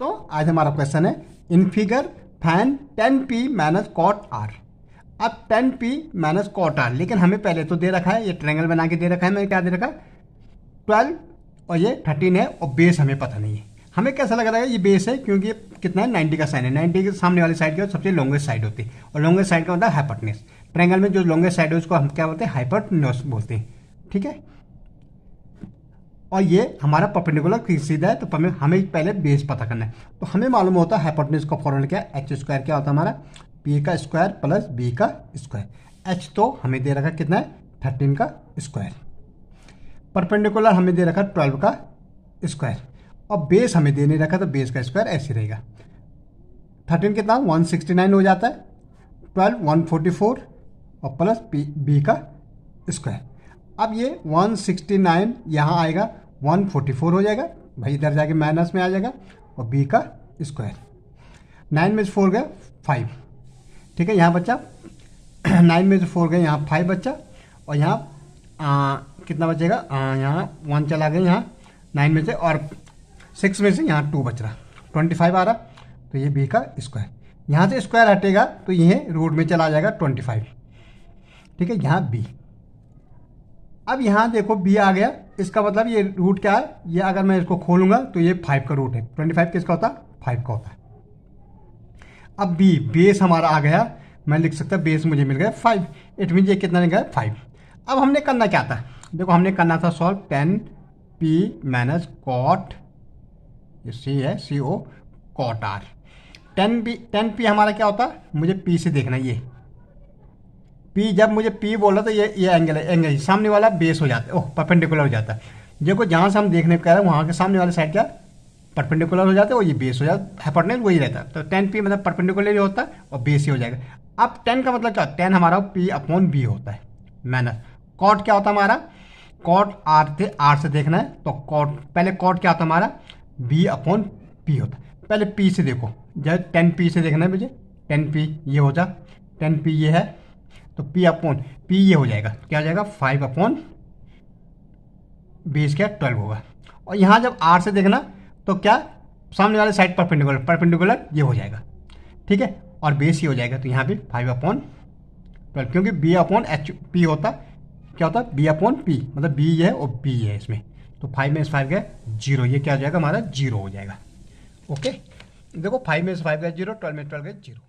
तो आज हमारा क्वेश्चन है in figure fan ten P minus cot R अब ten P minus cot R लेकिन हमें पहले तो दे रखा है ये ट्रेंगल बना के दे रखा है मैंने क्या दे रखा है ट्वेल्व और ये थर्टीन है और बेस हमें पता नहीं है हमें कैसा लग रहा है ये बेस है क्योंकि ये कितना है नाइन्टी का साइन है नाइन्टी के सामने वाली साइड की सबसे लॉन्गेस्ट साइड होती है और लॉन्गेस्ट साइड का होता है हाइपटनेस ट्रेंगल में जो लॉन्गेस्ट साइड है उसको हम क्या बोलते हैं हाइपटनस बोलते हैं ठीक है और ये हमारा पर्पेंडिकुलर सीधा है तो हमें हमें पहले बेस पता करना है तो हमें मालूम होता है हाइपोटेनिस का फॉर्मूला क्या है एच स्क्वायर क्या होता है हमारा पी का स्क्वायर प्लस बी का स्क्वायर एच तो हमें दे रखा कितना है थर्टीन का स्क्वायर परपेंडिकुलर हमें दे रखा ट्वेल्व का स्क्वायर और बेस हमें दे नहीं रखा तो बेस का स्क्वायर ऐसे रहेगा थर्टीन कितना वन सिक्सटी नाइन हो जाता है ट्वेल्व वन फोर्टी फोर और प्लस बी का स्क्वायर अब ये वन सिक्सटी नाइन यहाँ आएगा वन फोर्टी फोर हो जाएगा भाई इधर जाके माइनस में आ जाएगा और बी का स्क्वायर नाइन में से फोर गया फाइव ठीक है यहाँ बच्चा नाइन में से फोर गया यहाँ फाइव बच्चा और यहाँ कितना बचेगा यहाँ वन चला गया यहाँ नाइन में से और सिक्स में से यहाँ टू बच रहा ट्वेंटी फाइव आ रहा तो ये बी का स्क्वायर यहाँ से स्क्वायर हटेगा तो ये रूट में चला जाएगा ट्वेंटी फाइव ठीक है यहाँ बी अब यहाँ देखो बी आ गया इसका मतलब ये रूट क्या है ये अगर मैं इसको खोलूंगा तो ये फाइव का रूट है ट्वेंटी फाइव किसका होता है फाइव का होता है अब बी बेस हमारा आ गया मैं लिख सकता बेस मुझे मिल गया फाइव इट मीन ये कितना गया फाइव अब हमने करना क्या था देखो हमने करना था solve ten P minus cot ये सी है C O cot R ten P ten P हमारा क्या होता है मुझे पी से देखना ये पी जब मुझे पी बोला तो ये ये एंगल है एंगल सामने वाला बेस हो जाता है ओह परपेंडिकुलर हो जाता है देखो जहाँ से हम देखने को कह रहे हैं वहाँ के सामने वाले साइड क्या परपेंडिकुलर हो जाते हैं और ये बेस हो जाता है हाइपोटेन्यूज वही रहता है तो टेन पी मतलब परपेंडिकुलर ही होता है और बेस ही हो जाएगा अब टेन का मतलब क्या होता है टेन हमारा पी अपॉन बी होता है मैनर कॉट क्या होता है हमारा कॉट आर थे आर से देखना है तो कॉट पहले कॉट क्या होता है हमारा बी अपॉन पी होता है पहले पी से देखो जब टेन पी से देखना है मुझे टेन पी ये होता टेन पी ये है तो पी अपॉन पी ये हो जाएगा क्या हो जाएगा five upon B square twelve होगा और यहाँ जब आर से देखना तो क्या सामने वाले साइड परपेंडिकुलर परपेंडिकुलर ये हो जाएगा ठीक है और बेस ये हो जाएगा तो यहाँ पे फाइव अपॉन ट्वेल्व क्योंकि बी अपॉन एच पी होता क्या होता है बी अपॉन पी मतलब बी ये है और पी है इसमें तो फाइव में फाइव गया जीरो ये क्या हो जाएगा हमारा जीरो हो जाएगा ओके देखो फाइव में फाइव गया जीरो ट्वेल्व में ट्वेल्व गया जीरो